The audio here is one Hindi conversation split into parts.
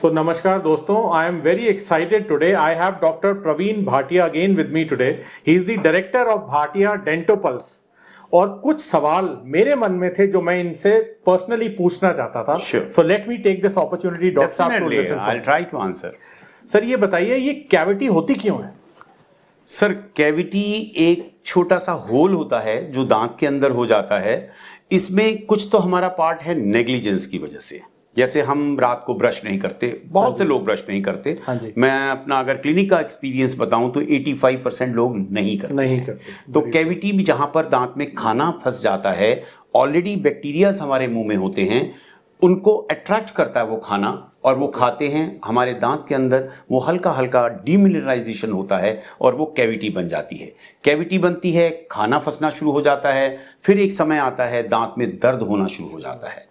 So नमस्कार दोस्तों I am very excited today I have doctor Praveen Bhatia again with me today he is the director of Bhatia Dentopulse और कुछ सवाल मेरे मन में थे जो मैं इनसे पर्सनली पूछना चाहता था so let me take this opportunity doctor साहब I try to answer sir ये बताइए ये कैविटी होती क्यों है सर कैविटी एक छोटा सा होल होता है जो दांत के अंदर हो जाता है इसमें कुछ तो हमारा पार्ट है नेग्लिजेंस की वजह से जैसे हम रात को ब्रश नहीं करते बहुत हाँ से लोग ब्रश नहीं करते हाँ मैं अपना अगर क्लिनिक का एक्सपीरियंस बताऊं तो 85 परसेंट लोग नहीं करते नहीं करते तो कैविटी भी जहां पर दांत में खाना फंस जाता है ऑलरेडी बैक्टीरियाज हमारे मुंह में होते हैं उनको अट्रैक्ट करता है वो खाना और वो खाते हैं हमारे दांत के अंदर वो हल्का हल्का डीमिनरलाइजेशन होता है और वो कैविटी बन जाती है कैविटी बनती है खाना फंसना शुरू हो जाता है फिर एक समय आता है दांत में दर्द होना शुरू हो जाता है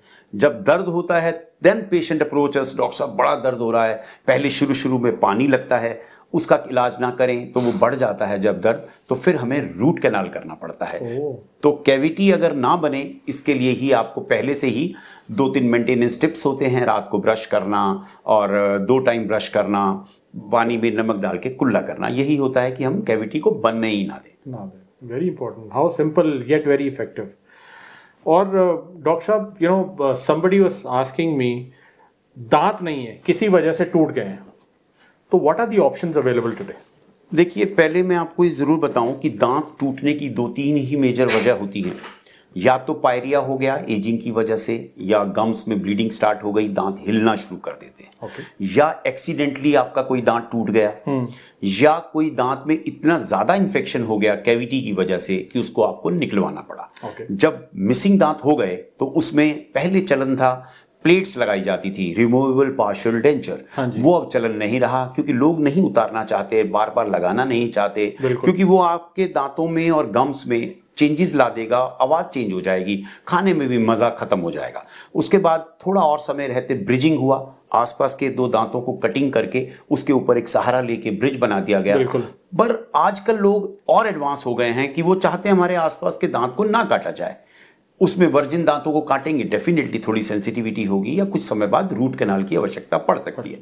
जब दर्द होता है देन पेशेंट अप्रोचस डॉक्टर साहब बड़ा दर्द हो रहा है पहले शुरू शुरू में पानी लगता है उसका इलाज ना करें तो वो बढ़ जाता है जब दर्द तो फिर हमें रूट कैनाल करना पड़ता है तो कैविटी अगर ना बने इसके लिए ही आपको पहले से ही दो तीन मेंटेनेंस टिप्स होते हैं रात को ब्रश करना और दो टाइम ब्रश करना पानी में नमक डाल के कुल्ला करना यही होता है कि हम कैविटी को बनने ही ना दें very important how simple get very effective और uh, डॉक्टर साहब you know somebody was asking me दांत नहीं है किसी वजह से टूट गए हैं तो what are the option available today देखिए पहले मैं आपको ये ज़रूर बताऊं कि दांत टूटने की दो तीन ही मेजर वजह होती है या तो पायरिया हो गया एजिंग की वजह से या गम्स में ब्लीडिंग स्टार्ट हो गई दांत हिलना शुरू कर देते हैं okay. या एक्सीडेंटली आपका कोई दांत टूट गया hmm. या कोई दांत में इतना ज्यादा इंफेक्शन हो गया कैविटी की वजह से कि उसको आपको निकलवाना पड़ा okay. जब मिसिंग दांत हो गए तो उसमें पहले चलन था प्लेट्स लगाई जाती थी रिमूवेबल पार्शल डेंचर हाँ वो अब चलन नहीं रहा क्योंकि लोग नहीं उतारना चाहते बार बार लगाना नहीं चाहते क्योंकि वो आपके दांतों में और गम्स में चेंजेस ला देगा आवाज़ चेंज हो जाएगी खाने में भी मज़ा ख़त्म हो जाएगा उसके बाद थोड़ा और समय रहते ब्रिजिंग हुआ आसपास के दो दांतों को कटिंग करके उसके ऊपर एक सहारा लेके ब्रिज बना दिया गया पर आजकल लोग और एडवांस हो गए हैं कि वो चाहते हैं हमारे आसपास के दांत को ना काटा जाए उसमें वर्जिन दांतों को काटेंगे डेफिनेटली थोड़ी सेंसिटिविटी होगी या कुछ समय बाद रूट कैनाल की आवश्यकता पड़ सकती है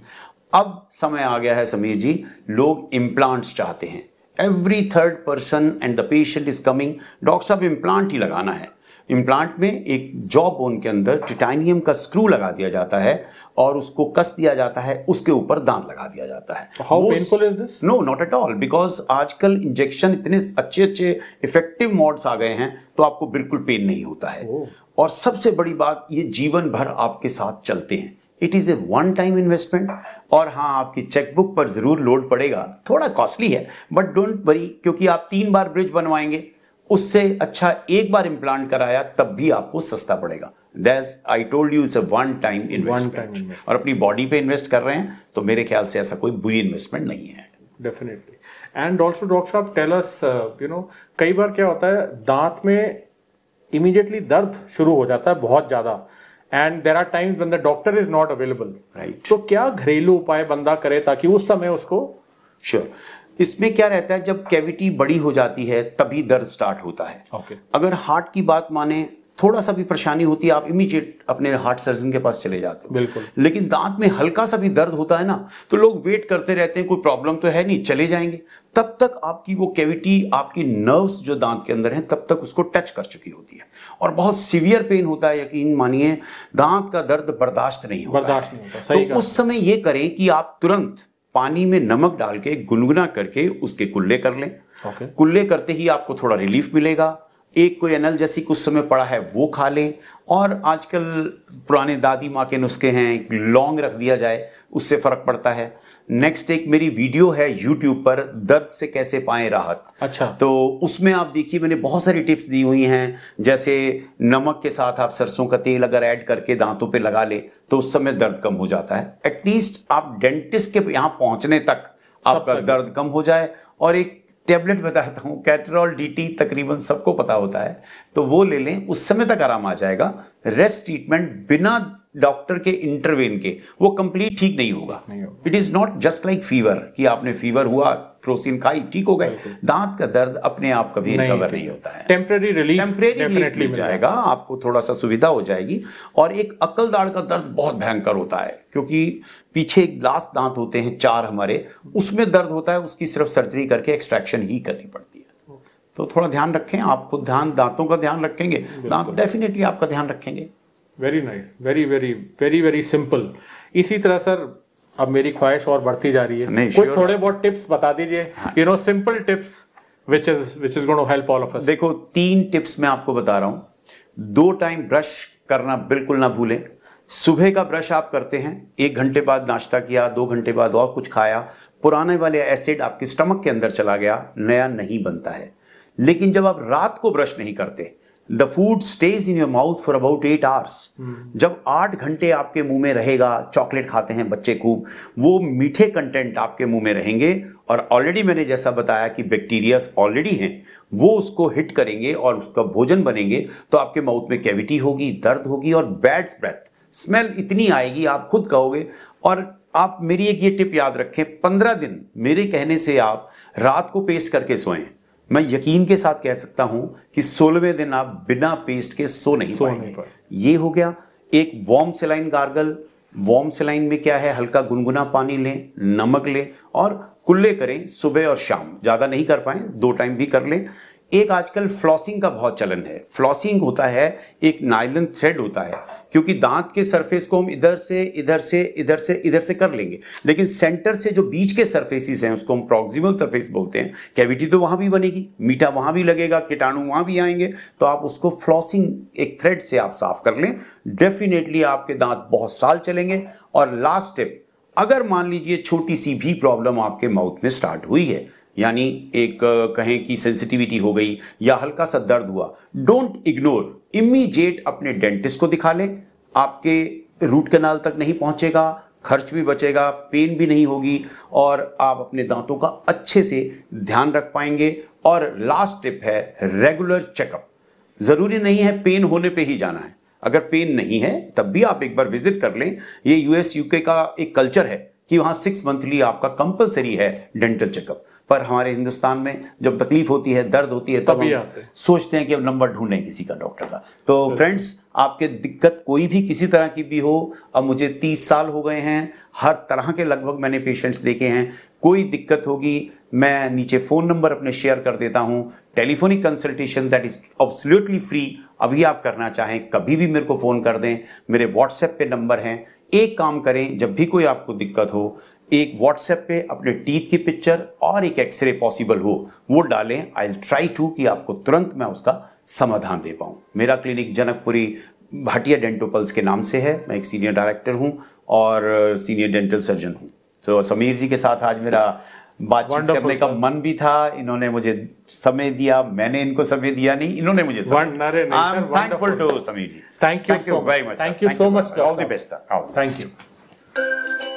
अब समय आ गया है समीर जी लोग इम्प्लांट्स चाहते हैं every third person and the patient is coming doctor साहब इम्प्लांट ही लगाना है इम्प्लांट में एक जॉ बोन के अंदर टिटानियम का स्क्रू लगा दिया जाता है और उसको कस दिया जाता है उसके ऊपर दांत लगा दिया जाता है how painful is this no not at all because आजकल इंजेक्शन इतने अच्छे अच्छे इफेक्टिव मॉड्स आ गए हैं तो आपको बिल्कुल पेन नहीं होता है oh. और सबसे बड़ी बात ये जीवन भर आपके साथ चलते हैं it is a one time investment और हाँ आपकी चेकबुक पर ज़रूर लोड पड़ेगा थोड़ा कॉस्टली है बट डोंट वरी क्योंकि आप तीन बार ब्रिज बनवाएंगे उससे अच्छा एक बार इम्प्लांट कराया तब भी आपको सस्ता पड़ेगा that's I told you it's one time investment और अपनी बॉडी पे इन्वेस्ट कर रहे हैं तो मेरे ख्याल से ऐसा कोई बुरी इन्वेस्टमेंट नहीं है डेफिनेटली एंड ऑल्सो डॉक्टर साहब टेलस यू नो कई बार क्या होता है दांत में इमीडिएटली दर्द शुरू हो जाता है बहुत ज़्यादा and there are times when the doctor is not available right तो क्या घरेलू उपाय बंदा करे ताकि उस समय उसको श्योर sure. इसमें क्या रहता है जब कैविटी बड़ी हो जाती है तभी दर्द स्टार्ट होता है ओके okay. अगर हार्ट की बात माने थोड़ा सा भी परेशानी होती है आप इमीजिएट अपने हार्ट सर्जन के पास चले जाते हो बिल्कुल लेकिन दांत में हल्का सा भी दर्द होता है ना तो लोग वेट करते रहते हैं कोई प्रॉब्लम तो है नहीं चले जाएंगे तब तक आपकी वो कैविटी आपकी नर्व्स जो दांत के अंदर हैं तब तक उसको टच कर चुकी होती है और बहुत सीवियर पेन होता है यकीन मानिए दांत का दर्द बर्दाश्त नहीं होता बर्दाश्त नहीं होता सही तो उस समय ये करें कि आप तुरंत पानी में नमक डाल के गुनगुना करके उसके कुल्ले कर लें कुल्ले करते ही आपको थोड़ा रिलीफ मिलेगा एक कोई जैसी कुछ समय पड़ा है वो खा लें और आजकल पुराने दादी माँ के नुस्खे हैं लॉन्ग रख दिया जाए उससे फ़र्क पड़ता है नेक्स्ट एक मेरी वीडियो है यूट्यूब पर दर्द से कैसे पाएं राहत अच्छा तो उसमें आप देखिए मैंने बहुत सारी टिप्स दी हुई हैं जैसे नमक के साथ आप सरसों का तेल अगर ऐड करके दांतों पे लगा ले तो उस समय दर्द कम हो जाता है एटलीस्ट आप डेंटिस्ट के यहां पहुंचने तक आपका दर्द कम हो जाए और एक टेबलेट बताता हूँ कैटरॉल डीटी तकरीबन सबको पता होता है तो वो ले लें उस समय तक आराम आ जाएगा रेस्ट ट्रीटमेंट बिना डॉक्टर के इंटरवेन के वो कंप्लीट ठीक नहीं होगा it is not just like fever कि आपने फीवर हुआ क्रोसिन खाई ठीक हो गए दांत का दर्द अपने आप कभी रिकवर नहीं होता है टेम्परेरी रिलीफ टेम्परेरी जाएगा आपको थोड़ा सा सुविधा हो जाएगी और एक अक्ल दाड़ का दर्द बहुत भयंकर होता है क्योंकि पीछे एक ग्लास दांत होते हैं चार हमारे उसमें दर्द होता है उसकी सिर्फ सर्जरी करके एक्सट्रैक्शन ही करनी पड़ती है तो थोड़ा ध्यान रखें आप खुद ध्यान दांतों का ध्यान रखेंगे दांत डेफिनेटली आपका ध्यान रखेंगे very nice very very very very simple इसी तरह सर अब मेरी ख्वाहिश और बढ़ती जा रही है नहीं, कुछ sure. थोड़े बहुत टिप्स बता दीजिए you know simple tips which is which is going help all of us देखो तीन टिप्स मैं आपको बता रहा हूं दो टाइम ब्रश करना बिल्कुल ना भूलें सुबह का ब्रश आप करते हैं एक घंटे बाद नाश्ता किया दो घंटे बाद और कुछ खाया पुराने वाले एसिड आपके स्टमक के अंदर चला गया नया नहीं बनता है लेकिन जब आप रात को ब्रश नहीं करते the food stays in your mouth for about eight hours जब आठ घंटे आपके मुंह में रहेगा चॉकलेट खाते हैं बच्चे खूब वो मीठे कंटेंट आपके मुंह में रहेंगे और ऑलरेडी मैंने जैसा बताया कि बैक्टीरियाज ऑलरेडी हैं वो उसको हिट करेंगे और उसका भोजन बनेंगे तो आपके माउथ में कैविटी होगी दर्द होगी और बैड ब्रेथ स्मेल इतनी आएगी आप खुद कहोगे और आप मेरी एक ये टिप याद रखें पंद्रह दिन मेरे कहने से आप रात को पेस्ट करके सोएं मैं यकीन के साथ कह सकता हूं कि सोलहवें दिन आप बिना पेस्ट के सो नहीं सो पाएंगे ये हो गया एक warm saline gargle warm saline में क्या है हल्का गुनगुना पानी लें नमक लें और कुल्ले करें सुबह और शाम ज़्यादा नहीं कर पाए दो टाइम भी कर लें एक आजकल फ्लॉसिंग का बहुत चलन है फ्लॉसिंग होता है एक नायलन थ्रेड होता है क्योंकि दांत के सरफेस को हम इधर से इधर से इधर से इधर से कर लेंगे लेकिन सेंटर से जो बीच के सरफेसिस हैं उसको हम प्रॉक्सिमल सरफेस बोलते हैं कैविटी तो वहाँ भी बनेगी मीठा वहाँ भी लगेगा कीटाणु वहाँ भी आएंगे तो आप उसको फ्लॉसिंग एक थ्रेड से आप साफ कर लें डेफिनेटली आपके दांत बहुत साल चलेंगे और लास्ट स्टेप अगर मान लीजिए छोटी सी भी प्रॉब्लम आपके माउथ में स्टार्ट हुई है यानी एक कहें कि सेंसिटिविटी हो गई या हल्का सा दर्द हुआ डोंट इग्नोर इमीजिएट अपने डेंटिस्ट को दिखा लें आपके रूट कैनाल तक नहीं पहुंचेगा खर्च भी बचेगा पेन भी नहीं होगी और आप अपने दांतों का अच्छे से ध्यान रख पाएंगे और लास्ट टिप है रेगुलर चेकअप ज़रूरी नहीं है पेन होने पे ही जाना है अगर पेन नहीं है तब भी आप एक बार विजिट कर लें ये यूएस यूके का एक कल्चर है कि वहां सिक्स मंथली आपका कंपलसरी है डेंटल चेकअप पर हमारे हिंदुस्तान में जब तकलीफ होती है दर्द होती है तब हम सोचते हैं कि अब नंबर ढूंढें किसी का डॉक्टर का तो फ्रेंड्स आपके दिक्कत कोई भी किसी तरह की भी हो अब मुझे तीस साल हो गए हैं हर तरह के लगभग मैंने पेशेंट्स देखे हैं कोई दिक्कत होगी मैं नीचे फ़ोन नंबर अपने शेयर कर देता हूं telephonic consultation that is absolutely free अभी आप करना चाहें कभी भी मेरे को फ़ोन कर दें मेरे व्हाट्सएप पे नंबर हैं एक काम करें जब भी कोई आपको दिक्कत हो एक व्हाट्सएप पे अपने टीथ की पिक्चर और एक एक्सरे पॉसिबल हो वो डालें आई ट्राई टू कि आपको तुरंत मैं उसका समाधान दे पाऊँ मेरा क्लिनिक जनकपुरी भाटिया डेंटोपल्स के नाम से है मैं एक सीनियर डायरेक्टर हूँ और सीनियर डेंटल सर्जन हूँ तो समीर जी के साथ आज मेरा बातचीत करने का मन भी था इन्होंने मुझे समय दिया मैंने इनको समय दिया नहीं इन्होंने मुझे thankful to Sameer ji thank you very much thank you so much all the best sir thank you